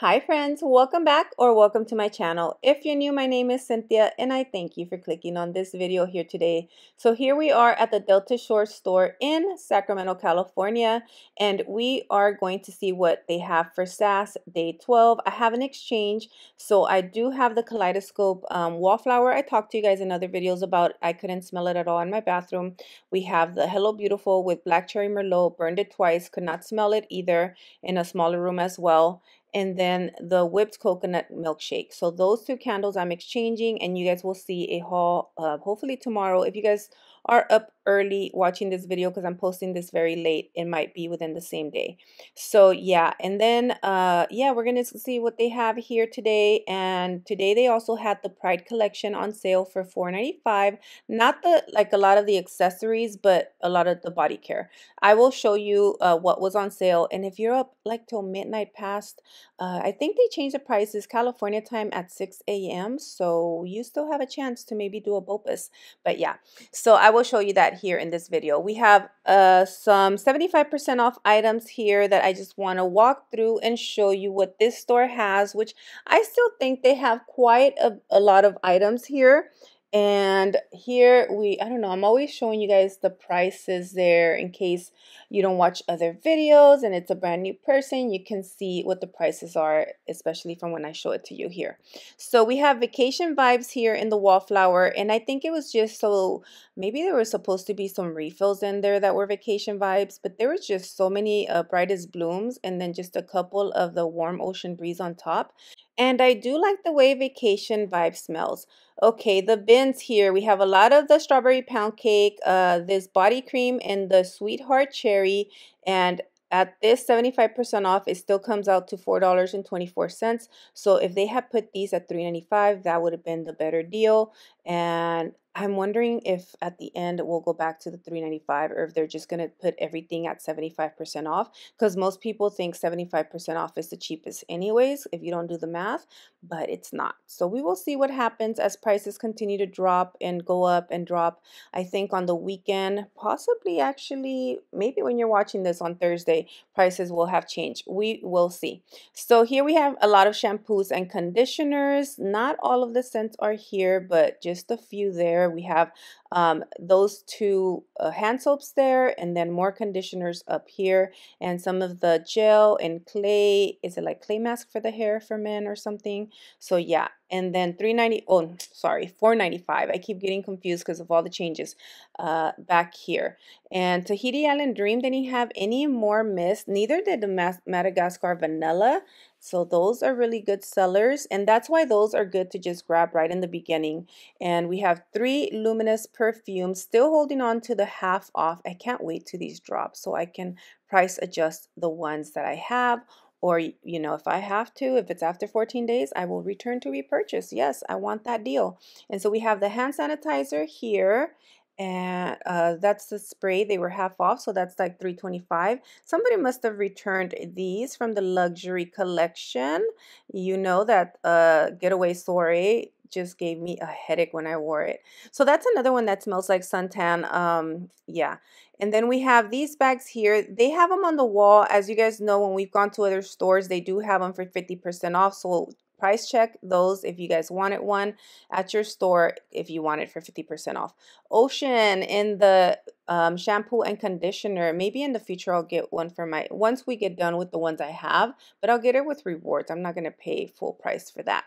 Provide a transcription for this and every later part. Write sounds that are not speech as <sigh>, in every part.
Hi friends, welcome back or welcome to my channel. If you're new, my name is Cynthia and I thank you for clicking on this video here today. So here we are at the Delta Shore store in Sacramento, California, and we are going to see what they have for SAS day 12. I have an exchange, so I do have the Kaleidoscope um, wallflower I talked to you guys in other videos about. I couldn't smell it at all in my bathroom. We have the Hello Beautiful with Black Cherry Merlot, burned it twice, could not smell it either in a smaller room as well and then the whipped coconut milkshake. So those two candles I'm exchanging and you guys will see a haul uh, hopefully tomorrow. If you guys are up early watching this video because I'm posting this very late. It might be within the same day. So yeah, and then uh, yeah, we're gonna see what they have here today. And today they also had the Pride collection on sale for $4.95. Not the like a lot of the accessories, but a lot of the body care. I will show you uh, what was on sale. And if you're up like till midnight past, uh, I think they changed the prices California time at 6 a.m. So you still have a chance to maybe do a BOPUS. But yeah, so I will show you that here in this video. We have uh, some 75% off items here that I just want to walk through and show you what this store has, which I still think they have quite a, a lot of items here. And here we, I don't know, I'm always showing you guys the prices there in case you don't watch other videos and it's a brand new person, you can see what the prices are, especially from when I show it to you here. So we have vacation vibes here in the wallflower and I think it was just so, maybe there were supposed to be some refills in there that were vacation vibes, but there was just so many uh, brightest blooms and then just a couple of the warm ocean breeze on top. And I do like the way vacation vibe smells. Okay, the bins here, we have a lot of the strawberry pound cake, uh, this body cream, and the sweetheart cherry. And at this 75% off, it still comes out to $4.24. So if they had put these at $3.95, that would have been the better deal. And I'm wondering if at the end we'll go back to the 395 or if they're just going to put everything at 75% off because most people think 75% off is the cheapest anyways if you don't do the math, but it's not. So we will see what happens as prices continue to drop and go up and drop. I think on the weekend, possibly actually maybe when you're watching this on Thursday, prices will have changed. We will see. So here we have a lot of shampoos and conditioners. Not all of the scents are here, but just a few there we have um, those two uh, hand soaps there and then more conditioners up here and some of the gel and clay is it like clay mask for the hair for men or something so yeah and then 390 oh sorry 495 i keep getting confused because of all the changes uh, back here and tahiti island dream didn't have any more mist neither did the Mas madagascar vanilla so those are really good sellers and that's why those are good to just grab right in the beginning and we have three luminous perfume still holding on to the half off I can't wait to these drop so I can price adjust the ones that I have or you know if I have to if it's after 14 days I will return to repurchase yes I want that deal and so we have the hand sanitizer here and uh, that's the spray they were half off so that's like 325 somebody must have returned these from the luxury collection you know that uh, getaway story just gave me a headache when I wore it. So that's another one that smells like suntan. Um, yeah. And then we have these bags here. They have them on the wall. As you guys know, when we've gone to other stores, they do have them for 50% off. So price check those if you guys wanted one at your store if you want it for 50% off. Ocean in the um, shampoo and conditioner. Maybe in the future I'll get one for my, once we get done with the ones I have, but I'll get it with rewards. I'm not going to pay full price for that.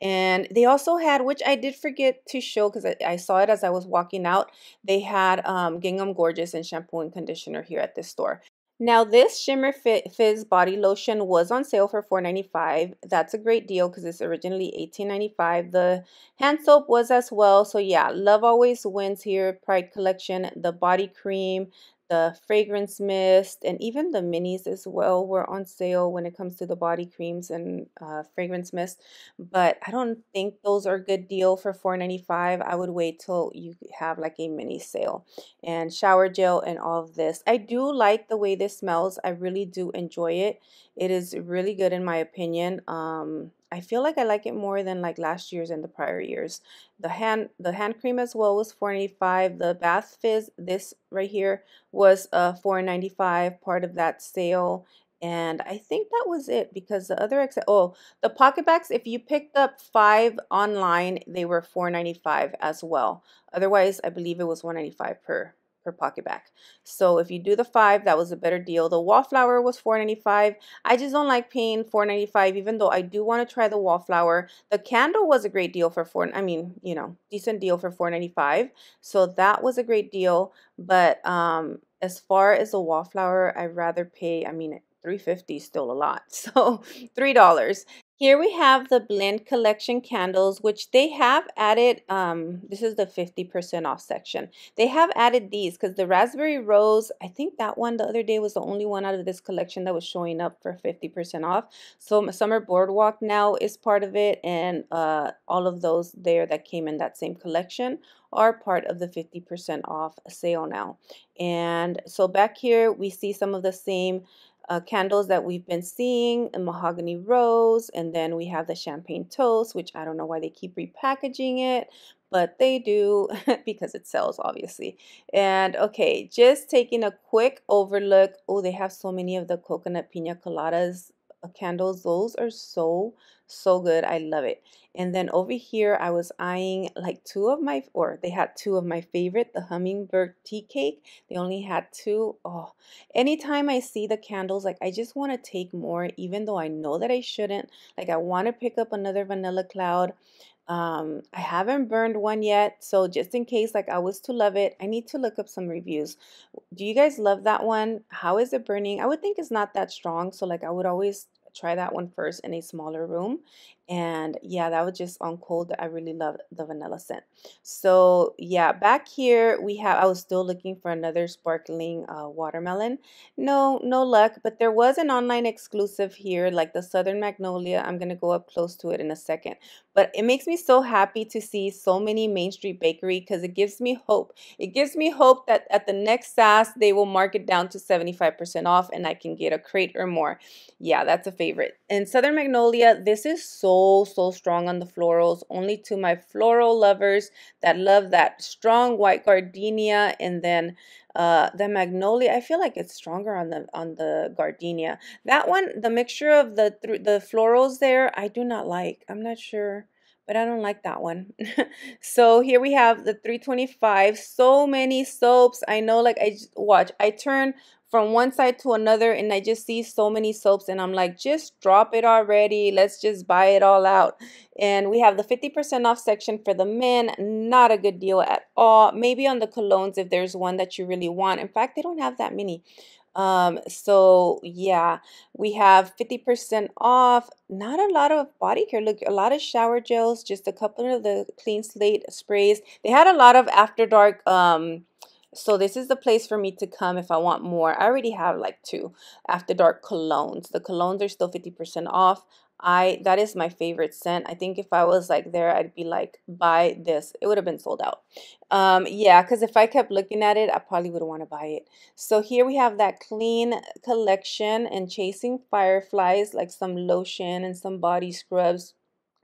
And they also had, which I did forget to show because I, I, saw it as I was walking out, they had um, Gingham Gorgeous and shampoo and conditioner here at this store. Now this Shimmer Fizz body lotion was on sale for $4.95. That's a great deal because it's originally $18.95. The hand soap was as well. So yeah, Love Always Wins here, Pride Collection, the body cream, the fragrance mist and even the minis as well were on sale when it comes to the body creams and uh, fragrance mist but i don't think those are a good deal for 4.95 i would wait till you have like a mini sale and shower gel and all of this i do like the way this smells i really do enjoy it it is really good in my opinion um I feel like I like it more than like last year's and the prior years. The hand the hand cream as well was 4.95. The bath fizz this right here was uh 4.95 part of that sale and I think that was it because the other oh the pocket bags if you picked up five online they were 4.95 as well. Otherwise I believe it was 1.95 per. Her pocket back. So if you do the five, that was a better deal. The wallflower was $4.95. I just don't like paying $4.95, even though I do want to try the wallflower. The candle was a great deal for four. I mean, you know, decent deal for $4.95. So that was a great deal. But um, as far as the wallflower, I'd rather pay. I mean, 350 is still a lot <laughs> so three dollars here we have the Blend Collection candles, which they have added, um, this is the 50% off section. They have added these because the Raspberry Rose, I think that one the other day was the only one out of this collection that was showing up for 50% off. So Summer Boardwalk now is part of it and uh, all of those there that came in that same collection are part of the 50% off sale now. And so back here we see some of the same uh, candles that we've been seeing in mahogany rose and then we have the champagne toast which I don't know why they keep repackaging it but they do <laughs> because it sells obviously and okay just taking a quick overlook oh they have so many of the coconut pina coladas candles. Those are so, so good. I love it. And then over here, I was eyeing like two of my, or they had two of my favorite, the Hummingbird Tea Cake. They only had two. Oh, anytime I see the candles, like I just want to take more, even though I know that I shouldn't. Like I want to pick up another Vanilla Cloud. Um, I haven't burned one yet, so just in case, like I was to love it, I need to look up some reviews. Do you guys love that one? How is it burning? I would think it's not that strong, so like I would always try that one first in a smaller room and yeah that was just on cold i really love the vanilla scent so yeah back here we have i was still looking for another sparkling uh, watermelon no no luck but there was an online exclusive here like the southern magnolia i'm gonna go up close to it in a second but it makes me so happy to see so many main street bakery because it gives me hope it gives me hope that at the next sas they will mark it down to 75% off and i can get a crate or more yeah that's a favorite and southern magnolia this is so so, so strong on the florals. Only to my floral lovers that love that strong white gardenia and then uh, the magnolia. I feel like it's stronger on the on the gardenia. That one, the mixture of the the florals there, I do not like. I'm not sure but I don't like that one. <laughs> so here we have the 325. So many soaps. I know like I watch. I turn from one side to another and I just see so many soaps and I'm like, just drop it already. Let's just buy it all out. And we have the 50% off section for the men. Not a good deal at all. Maybe on the colognes if there's one that you really want. In fact, they don't have that many. Um, so yeah, we have 50% off. Not a lot of body care. Look, a lot of shower gels, just a couple of the clean slate sprays. They had a lot of after dark um so this is the place for me to come if I want more. I already have like two After Dark colognes. The colognes are still 50% off. I that is my favorite scent. I think if I was like there, I'd be like buy this. It would have been sold out. Um, yeah, because if I kept looking at it, I probably would want to buy it. So here we have that clean collection and chasing fireflies, like some lotion and some body scrubs,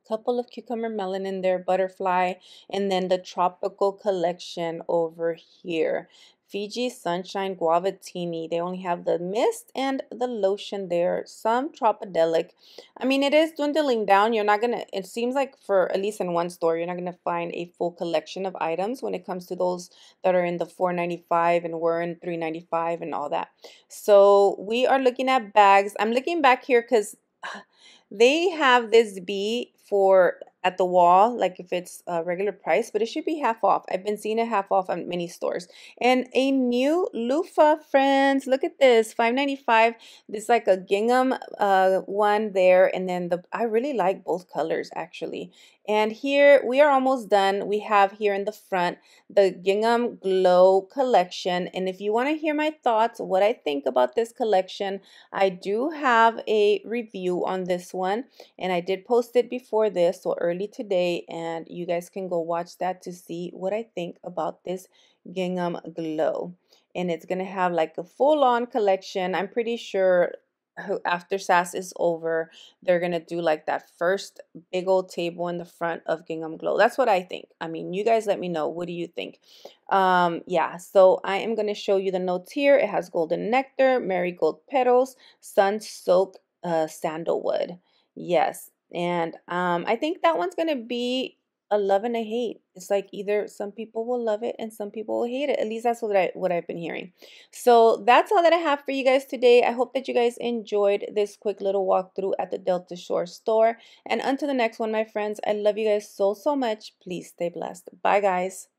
couple of cucumber melon in there, butterfly, and then the tropical collection over here. Fiji Sunshine Guavatini. They only have the mist and the lotion there. Some tropadelic. I mean, it is dwindling down. You're not going to, it seems like for at least in one store, you're not going to find a full collection of items when it comes to those that are in the 4.95 and were in 3.95 and all that. So we are looking at bags. I'm looking back here because <sighs> they have this bee for at the wall, like if it's a regular price, but it should be half off. I've been seeing it half off on many stores. And a new loofah, friends. Look at this, five ninety five. This like a gingham uh, one there, and then the I really like both colors actually. And here we are almost done. We have here in the front the Gingham Glow collection. And if you want to hear my thoughts, what I think about this collection, I do have a review on this one. And I did post it before this, so early today. And you guys can go watch that to see what I think about this Gingham Glow and it's going to have like a full-on collection. I'm pretty sure who after SAS is over, they're gonna do like that first big old table in the front of Gingham Glow. That's what I think. I mean, you guys let me know. What do you think? Um, yeah, so I am gonna show you the notes here. It has golden nectar, marigold petals, sun soaked uh, sandalwood. Yes, and um, I think that one's gonna be a love and a hate. It's like either some people will love it and some people will hate it. At least that's what I what I've been hearing. So that's all that I have for you guys today. I hope that you guys enjoyed this quick little walkthrough at the Delta Shore store. And until the next one, my friends, I love you guys so so much. Please stay blessed. Bye guys.